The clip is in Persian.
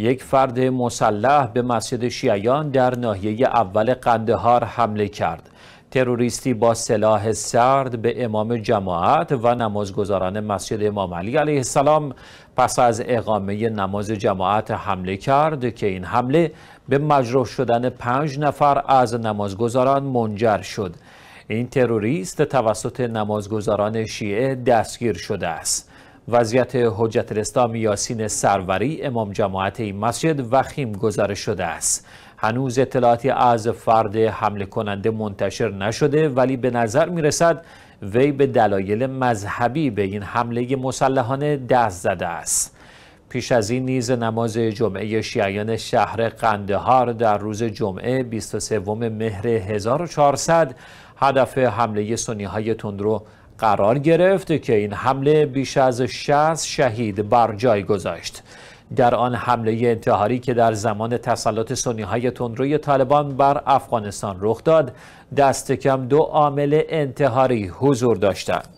یک فرد مسلح به مسجد شیعیان در ناحیه اول قندهار حمله کرد. تروریستی با سلاح سرد به امام جماعت و نمازگزاران مسجد امام علی علیه السلام پس از اقامه نماز جماعت حمله کرد که این حمله به مجروح شدن پنج نفر از نمازگزاران منجر شد. این تروریست توسط نمازگزاران شیعه دستگیر شده است. وضعیت حجت الاسلام یاسین سروری امام جماعت این مسجد وخیم گزارش شده است هنوز اطلاعاتی از فرد حمله کننده منتشر نشده ولی به نظر می رسد وی به دلایل مذهبی به این حمله مسلحانه دست زده است پیش از این نیز نماز جمعه شیعیان شهر قندهار در روز جمعه 23 مهر 1400 هدف حمله سنی های تندرو قرار گرفت که این حمله بیش از 60 شهید بر جای گذاشت در آن حمله انتحاری که در زمان تسلط سنی های تندروی طالبان بر افغانستان رخ داد دست کم دو عامل انتحاری حضور داشتند